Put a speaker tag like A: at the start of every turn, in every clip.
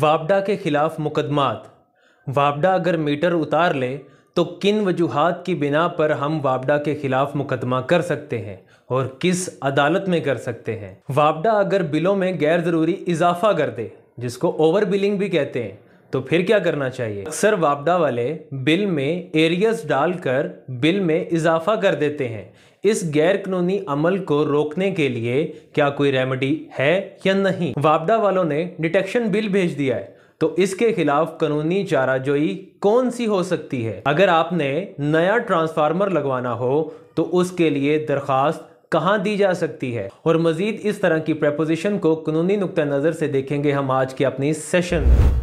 A: वापडा के खिलाफ मुकदमात वापडा अगर मीटर उतार ले तो किन वजूहत की बिना पर हम वापडा के खिलाफ मुकदमा कर सकते हैं और किस अदालत में कर सकते हैं वापडा अगर बिलों में गैर ज़रूरी इजाफा कर दे जिसको ओवर बिलिंग भी कहते हैं तो फिर क्या करना चाहिए अक्सर वापडा वाले बिल में एरियस डालकर बिल में इजाफा कर देते हैं इस गैर कानूनी अमल को रोकने के लिए क्या कोई रेमेडी है या नहीं वापडा वालों ने डिटेक्शन बिल भेज दिया है तो इसके खिलाफ कानूनी चाराजोई कौन सी हो सकती है अगर आपने नया ट्रांसफार्मर लगवाना हो तो उसके लिए दरखास्त कहाँ दी जा सकती है और मजीद इस तरह की प्रपोजिशन को कानूनी नुक्ता नज़र से देखेंगे हम आज के अपनी सेशन में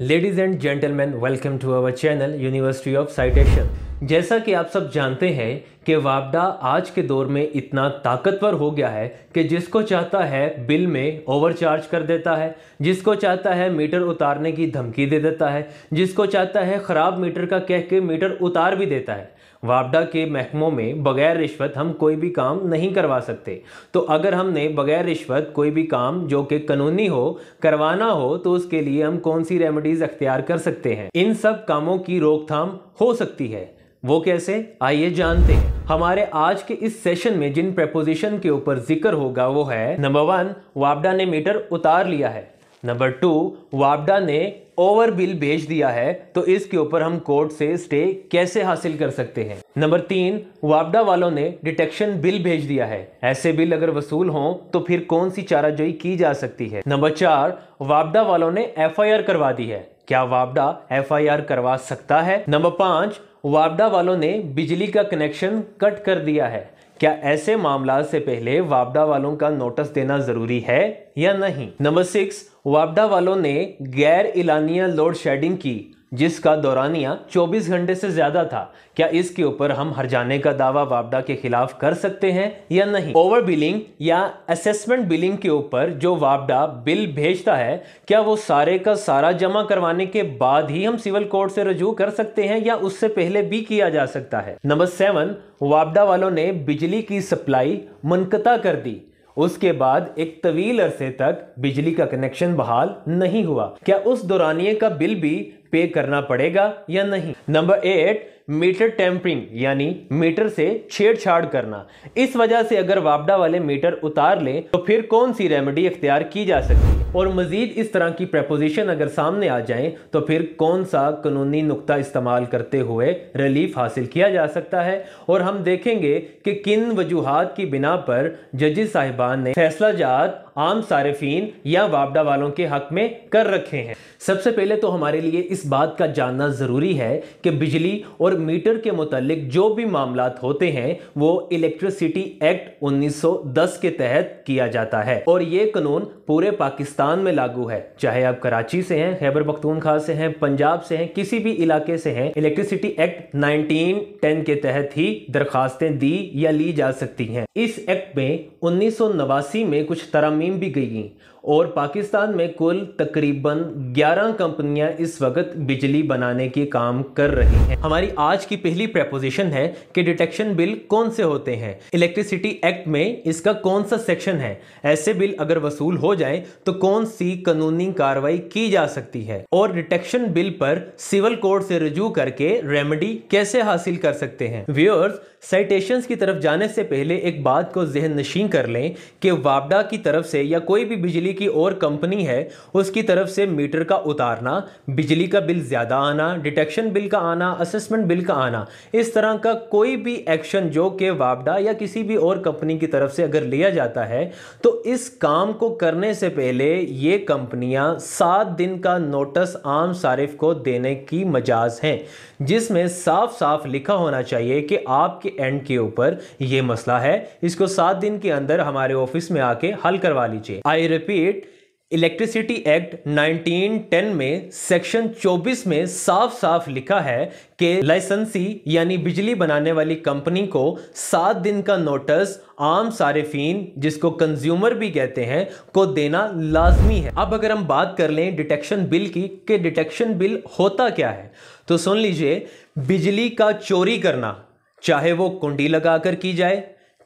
A: ladies and gentleman welcome to our channel university of citation जैसा कि आप सब जानते हैं कि वापडा आज के दौर में इतना ताकतवर हो गया है कि जिसको चाहता है बिल में ओवरचार्ज कर देता है जिसको चाहता है मीटर उतारने की धमकी दे देता है जिसको चाहता है ख़राब मीटर का कह के मीटर उतार भी देता है वापडा के महकमों में बगैर रिश्वत हम कोई भी काम नहीं करवा सकते तो अगर हमने बगैर रिश्वत कोई भी काम जो कि कानूनी हो करवाना हो तो उसके लिए हम कौन सी रेमेडीज अख्तियार कर सकते हैं इन सब कामों की रोकथाम हो सकती है वो कैसे आइए जानते हैं हमारे आज के इस सेशन में जिन प्रपोजिशन के ऊपर जिक्र होगा वो है नंबर वन वापडा ने मीटर उतार लिया है नंबर टू वापडा ने ओवर बिल भेज दिया है तो इसके ऊपर हम कोर्ट से स्टे कैसे हासिल कर सकते हैं नंबर तीन वापडा वालों ने डिटेक्शन बिल भेज दिया है ऐसे बिल अगर वसूल हों तो फिर कौन सी चाराजोई की जा सकती है नंबर चार वापडा वालों ने एफआईआर करवा दी है क्या वापडा एफआईआर करवा सकता है नंबर पांच वापडा वालों ने बिजली का कनेक्शन कट कर दिया है क्या ऐसे मामला से पहले वापडा वालों का नोटिस देना जरूरी है या नहीं नंबर सिक्स वापडा वालों ने गैर इलानिया लोड शेडिंग की जिसका दौरानिया 24 घंटे से ज़्यादा था क्या इसके ऊपर हम हर जाने का दावा वापडा के खिलाफ कर सकते हैं या नहीं ओवर बिलिंग या असेसमेंट बिलिंग के ऊपर जो वापडा बिल भेजता है क्या वो सारे का सारा जमा करवाने के बाद ही हम सिविल कोर्ट से रजू कर सकते हैं या उससे पहले भी किया जा सकता है नंबर सेवन वापडा वालों ने बिजली की सप्लाई मुनकता कर दी उसके बाद एक तवील अरसे तक बिजली का कनेक्शन बहाल नहीं हुआ क्या उस दौरानिए का बिल भी पे करना पड़ेगा या नहीं नंबर एट मीटर टेम्परिंग यानी मीटर से छेड़छाड़ करना इस वजह से अगर वापडा वाले मीटर उतार लें तो फिर कौन सी रेमेडी इख्तियार की जा सकती है और मजीद इस तरह की प्रपोजिशन अगर सामने आ जाए तो फिर कौन सा कानूनी नुकता इस्तेमाल करते हुए रिलीफ हासिल किया जा सकता है और हम देखेंगे कि किन वजूहत की बिना पर जजिस साहिबान ने फैसला जात आम सार्फिन या वापडा वालों के हक में कर रखे हैं सबसे पहले तो हमारे लिए इस बात का जानना ज़रूरी है कि बिजली और मीटर के मुतालिक जो भी मामला होते हैं वो इलेक्ट्रिसिटी एक्ट 1910 के तहत किया जाता है और ये कानून पूरे पाकिस्तान में लागू है चाहे आप कराची से हैं खैबर पख्तूनखा से हैं पंजाब से हैं किसी भी इलाके से हैं इलेक्ट्रिसिटी एक्ट नाइनटीन के तहत ही दरखास्तें दी या ली जा सकती हैं इस एक्ट में उन्नीस में कुछ तरमी ज़मीन भी गई और पाकिस्तान में कुल तकरीबन 11 कंपनियां इस वक्त बिजली बनाने के काम कर रही हैं हमारी आज की पहली प्रपोजिशन है कि डिटेक्शन बिल कौन से होते हैं इलेक्ट्रिसिटी एक्ट में इसका कौन सा सेक्शन है ऐसे बिल अगर वसूल हो जाए तो कौन सी कानूनी कार्रवाई की जा सकती है और डिटेक्शन बिल पर सिविल कोर्ट से रजू करके रेमेडी कैसे हासिल कर सकते हैं व्यूअर्स साइटेशन की तरफ जाने से पहले एक बात को जहन नशीन कर लें कि वापडा की तरफ से या कोई भी बिजली की और कंपनी है उसकी तरफ से मीटर का उतारना बिजली का बिल ज़्यादा आना डिटेक्शन बिल का आना असेसमेंट बिल का आना इस तरह का कोई भी एक्शन जो के वापडा या किसी भी और कंपनी की तरफ से अगर लिया जाता है तो इस काम को करने से पहले ये कंपनियां सात दिन का नोटिस आम सारिफ को देने की मजाज हैं जिसमें साफ साफ लिखा होना चाहिए कि आपके एंड के ऊपर ये मसला है इसको सात दिन के अंदर हमारे ऑफिस में आके हल करवा लीजिए I repeat state electricity act 1910 में सेक्शन 24 में साफ साफ लिखा है कि लाइसेंसी यानी बिजली बनाने वाली कंपनी को सात दिन का नोटिस आम सारेफीन जिसको कंज्यूमर भी कहते हैं को देना लाजमी है अब अगर हम बात कर लें डिटेक्शन बिल की कि डिटेक्शन बिल होता क्या है तो सुन लीजिए बिजली का चोरी करना चाहे वो कुंडी लगाकर की जाए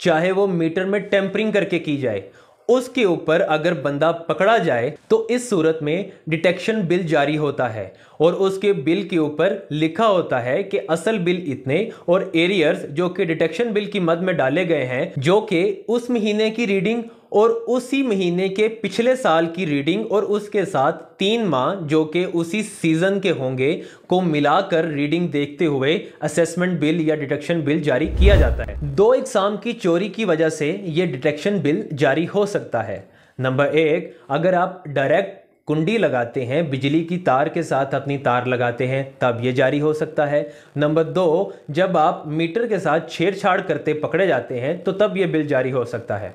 A: चाहे वो मीटर में टेम्परिंग करके की जाए उसके ऊपर अगर बंदा पकड़ा जाए तो इस सूरत में डिटेक्शन बिल जारी होता है और उसके बिल के ऊपर लिखा होता है कि असल बिल इतने और एरियर्स जो कि डिटेक्शन बिल की मद में डाले गए हैं जो कि उस महीने की रीडिंग और उसी महीने के पिछले साल की रीडिंग और उसके साथ तीन माह जो कि उसी सीज़न के होंगे को मिलाकर रीडिंग देखते हुए असेसमेंट बिल या डिटेक्शन बिल जारी किया जाता है दो एग्ज़ाम की चोरी की वजह से ये डिटेक्शन बिल जारी हो सकता है नंबर एक अगर आप डायरेक्ट कुंडी लगाते हैं बिजली की तार के साथ अपनी तार लगाते हैं तब ये जारी हो सकता है नंबर दो जब आप मीटर के साथ छेड़छाड़ करते पकड़े जाते हैं तो तब ये बिल जारी हो सकता है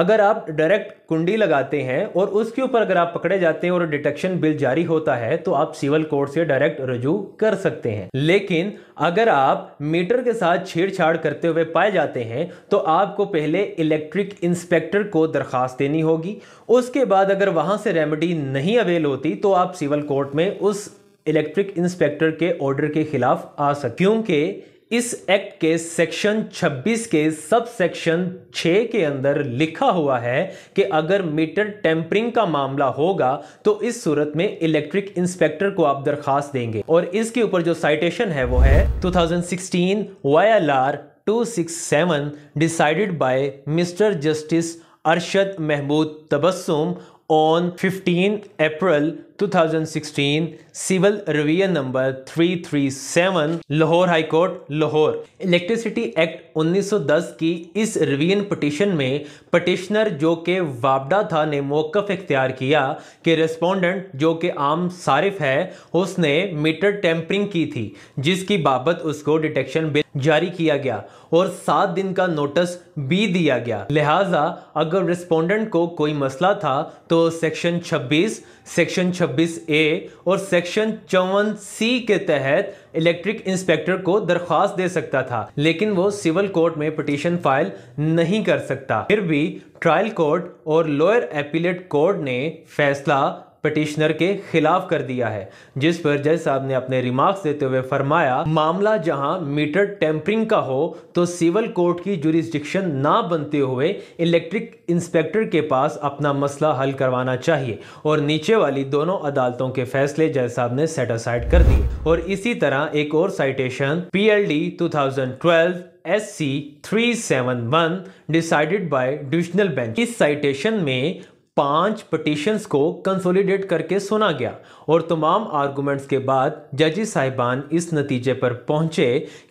A: अगर आप डायरेक्ट कुंडी लगाते हैं और उसके ऊपर अगर आप पकड़े जाते हैं और डिटेक्शन बिल जारी होता है तो आप सिविल कोर्ट से डायरेक्ट रजू कर सकते हैं लेकिन अगर आप मीटर के साथ छेड़छाड़ करते हुए पाए जाते हैं तो आपको पहले इलेक्ट्रिक इंस्पेक्टर को दरखास्त देनी होगी उसके बाद अगर वहाँ से रेमेडी नहीं अवेल होती तो आप सिविल कोर्ट में उस इलेक्ट्रिक इंस्पेक्टर के ऑर्डर के खिलाफ आ सकते क्योंकि इस एक्ट के सेक्शन 26 के सब सेक्शन 6 के अंदर लिखा हुआ है कि अगर मीटर टेम्परिंग का मामला होगा तो इस सूरत में इलेक्ट्रिक इंस्पेक्टर को आप दरखास्त देंगे और इसके ऊपर जो साइटेशन है वो है 2016 YLR 267 decided by mister justice Arshad Mahmood Tabassum on 15 April 2016 civil revision number 337 Lahore high court Lahore electricity act 1910 की इस रिविजन पटिशन में पटिशनर जो के वाबडा था ने मौकफ इख्तियार किया कि रेस्पोंडेंट जो के आम सारिफ है उसने मीटर टेम्परिंग की थी जिसकी बाबत उसको डिटेक्शन बिल जारी किया गया और सात दिन का नोटिस भी दिया गया लिहाजा अगर रेस्पोंडेंट को कोई मसला था तो सेक्शन 26 सेक्शन 26 ए और सेक्शन चौवन सी के तहत इलेक्ट्रिक इंस्पेक्टर को दरख्वास्त दे सकता था लेकिन वो सिविल कोर्ट में पटिशन फाइल नहीं कर सकता फिर भी ट्रायल कोर्ट और लोअर एपीलेट कोर्ट ने फैसला पटिशनर के खिलाफ कर दिया है जिस पर जज साहब ने अपने रिमार्क्स देते हुए फरमाया मामला जहां मीटर टेम्परिंग का हो तो सिविल कोर्ट की जुरिस्डिक्शन ना बनते हुए इलेक्ट्रिक इंस्पेक्टर के पास अपना मसला हल करवाना चाहिए और नीचे वाली दोनों अदालतों के फैसले जज साहब ने असाइड कर दिए और इसी तरह एक और citation P L D two thousand twelve S C three seven one decided by divisional bench इस साइटेशन में पांच पटिशन्स को कंसोलिडेट करके सुना गया और तमाम आर्गूमेंट्स के बाद जजिस साहिबान इस नतीजे पर पहुंचे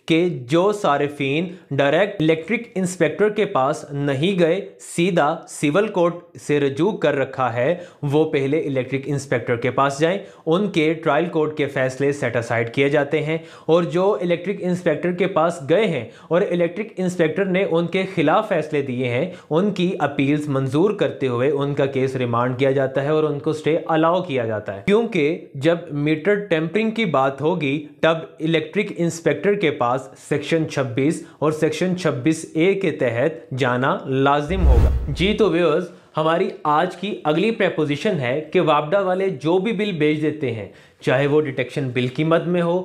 A: कि जो सार्फिन डायरेक्ट इलेक्ट्रिक इंस्पेक्टर के पास नहीं गए सीधा सिविल कोर्ट से रजू कर रखा है वो पहले इलेक्ट्रिक इंस्पेक्टर के पास जाएं उनके ट्रायल कोर्ट के फैसले सेटासाइड किए जाते हैं और जो इलेक्ट्रिक इंस्पेक्टर के पास गए हैं और इलेक्ट्रिक इंस्पेक्टर ने उनके खिलाफ फैसले दिए हैं उनकी अपील्स मंजूर करते हुए उनका केस रिमांड किया जाता है और उनको स्टे अलाउ किया जाता है क्योंकि जब मीटर टेम्परिंग की बात होगी तब इलेक्ट्रिक इंस्पेक्टर के पास पास सेक्शन 26 और सेक्शन 26 ए के तहत जाना लाजिम होगा जी तो व्यूअर्स हमारी आज की अगली प्रपोजिशन है कि वापडा वाले जो भी बिल बेच देते हैं चाहे वो डिटेक्शन बिल की मद में हो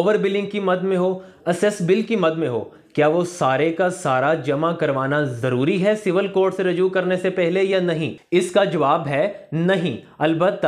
A: ओवर बिलिंग की मद में हो असेस बिल की मद में हो क्या वो सारे का सारा जमा करवाना ज़रूरी है सिविल कोर्ट से रजू करने से पहले या नहीं इसका जवाब है नहीं अलबत्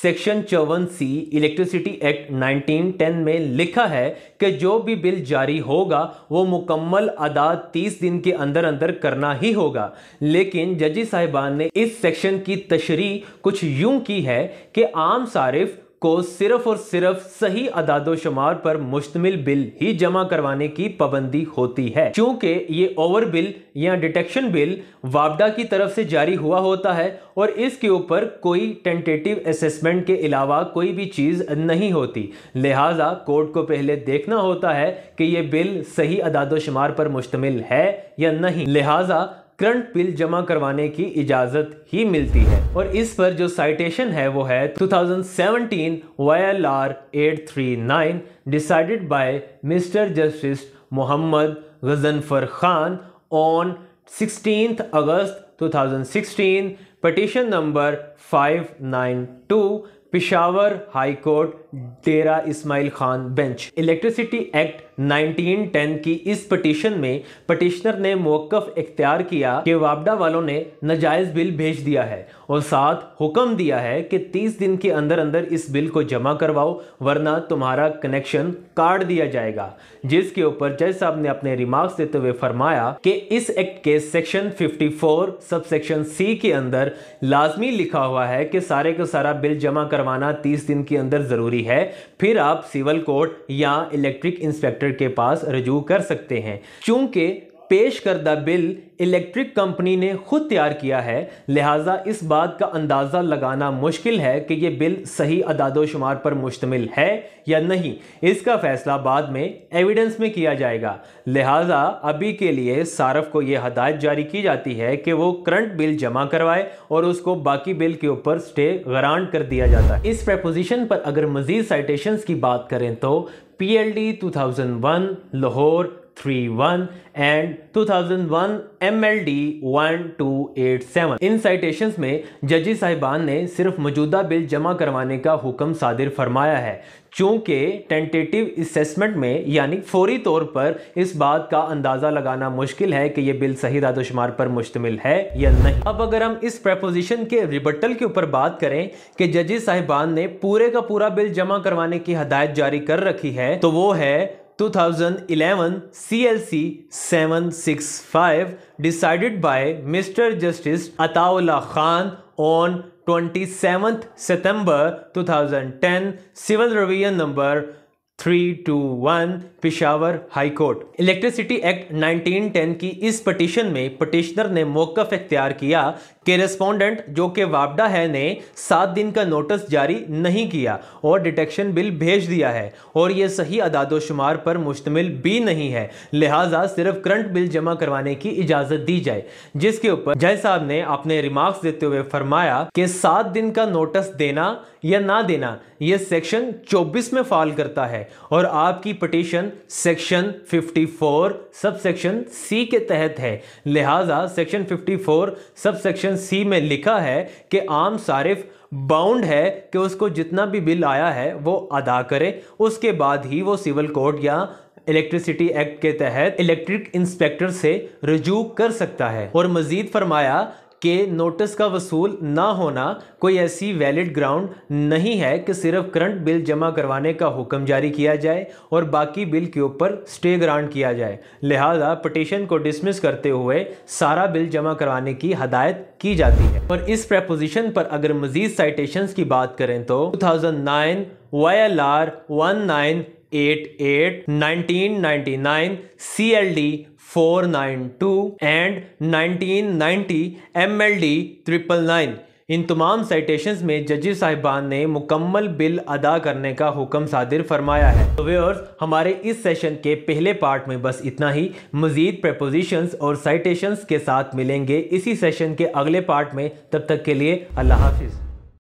A: सेक्शन चौवन सी इलेक्ट्रिसिटी एक्ट 1910 में लिखा है कि जो भी बिल जारी होगा वो मुकम्मल अदा 30 दिन के अंदर अंदर करना ही होगा लेकिन जजी साहिबान ने इस सेक्शन की तशरी कुछ यूं की है कि आम सारिफ को सिर्फ और सिर्फ सही अदादोशुमार पर मुश्तमिल बिल ही जमा करवाने की पाबंदी होती है क्योंकि ये ओवर बिल या डिटेक्शन बिल वापडा की तरफ से जारी हुआ होता है और इसके ऊपर कोई टेंटेटिव असेसमेंट के अलावा कोई भी चीज़ नहीं होती लिहाजा कोर्ट को पहले देखना होता है कि ये बिल सही अदादोशुमार पर मुश्तमिल है या नहीं लिहाजा करंट बिल जमा करवाने की इजाजत ही मिलती है और इस पर जो साइटेशन है वो है 2017 YLR 839 decided by mister justice Muhammad Ghazanfar Khan on 16 August 2016 petition number 592 Peshawar high court Dera Ismail Khan bench electricity act 1910 की इस पटिशन में पटिशनर ने मौकफ इख्तियार किया कि वापडा वालों ने नजायज बिल भेज दिया है और साथ हुक्म दिया है कि 30 दिन के अंदर अंदर इस बिल को जमा करवाओ वरना तुम्हारा कनेक्शन काट दिया जाएगा जिसके ऊपर जज साहब ने अपने रिमार्क्स देते हुए फरमाया कि इस एक्ट के सेक्शन 54 सब सेक्शन सी के अंदर लाजमी लिखा हुआ है कि सारे का सारा बिल जमा करवाना तीस दिन के अंदर ज़रूरी जरूरी है फिर आप सिविल कोर्ट या इलेक्ट्रिक इंस्पेक्टर के पास रजू कर सकते हैं चूंकि पेश करदा बिल इलेक्ट्रिक कंपनी ने खुद तैयार किया है लिहाजा इस बात का अंदाज़ा लगाना मुश्किल है कि यह बिल सही अदादोशुमार पर मुश्तमिल है या नहीं इसका फैसला बाद में एविडेंस में किया जाएगा लिहाजा अभी के लिए सारफ को यह हदायत जारी की जाती है कि वो करंट बिल जमा करवाए और उसको बाकी बिल के ऊपर स्टे ग्रांट कर दिया जाता है इस प्रपोजिशन पर अगर मजीद साइटेशन की बात करें तो P L D two thousand one Lahore 2001 and 2001 MLD 1287 इन साइटेशंस में जजी साहिबान ने सिर्फ मौजूदा बिल जमा करवाने का हुक्म सादिर फरमाया है चूंकि टेंटेटिव असेसमेंट में यानी फौरी तौर पर इस बात का अंदाज़ा लगाना मुश्किल है कि यह बिल सही दादोशुमार पर मुश्तमिल है या नहीं अब अगर हम इस प्रपोजिशन के रिबटल के ऊपर बात करें कि जजी साहिबान ने पूरे का पूरा बिल जमा करवाने की हदायत जारी कर रखी है तो वो है 2011 CLC 765 decided by Mr. Justice Ataullah Khan on 27th September 2010 Civil Revision number 321 Peshawar High Court Electricity Act 1910 की इस पटिशन में पटिशनर ने मौकफ इख्तियार किया के रेस्पोंडेंट जो कि वापडा है ने सात दिन का नोटिस जारी नहीं किया और डिटेक्शन बिल भेज दिया है और ये सही अदादोशुमार पर मुश्तमिल भी नहीं है लिहाजा सिर्फ करंट बिल जमा करवाने की इजाज़त दी जाए जिसके ऊपर जय साहब ने अपने रिमार्क्स देते हुए फरमाया कि सात दिन का नोटिस देना या ना देना यह सेक्शन 24 में फॉल करता है और आपकी petition section 54 sub section C के तहत है लिहाजा section 54 sub section section C में लिखा है कि आम सारिफ बाउंड है कि उसको जितना भी बिल आया है वो अदा करे उसके बाद ही वो सिविल कोड या इलेक्ट्रिसिटी एक्ट के तहत इलेक्ट्रिक इंस्पेक्टर से रजू कर सकता है और मजीद फरमाया कि नोटिस का वसूल ना होना कोई ऐसी वैलिड ग्राउंड नहीं है कि सिर्फ करंट बिल जमा करवाने का हुक्म जारी किया जाए और बाकी बिल के ऊपर स्टे ग्रांट किया जाए लिहाजा पटिशन को डिसमिस करते हुए सारा बिल जमा करवाने की हदायत की जाती है और इस प्रपोजिशन पर अगर मजीद साइटेशन की बात करें तो two thousand nine Y L R one nine eight eight nineteen ninety nine C L D four nine two and nineteen ninety M L D triple nine इन तमाम साइटेशंस में जजेस साहिबान ने मुकम्मल बिल अदा करने का हुक्म सादिर फरमाया है तो व्यूअर्स हमारे इस सेशन के पहले पार्ट में बस इतना ही मज़ीद प्रपोजिशंस और साइटेशंस के साथ मिलेंगे इसी सेशन के अगले पार्ट में तब तक के लिए अल्लाह हाफिज़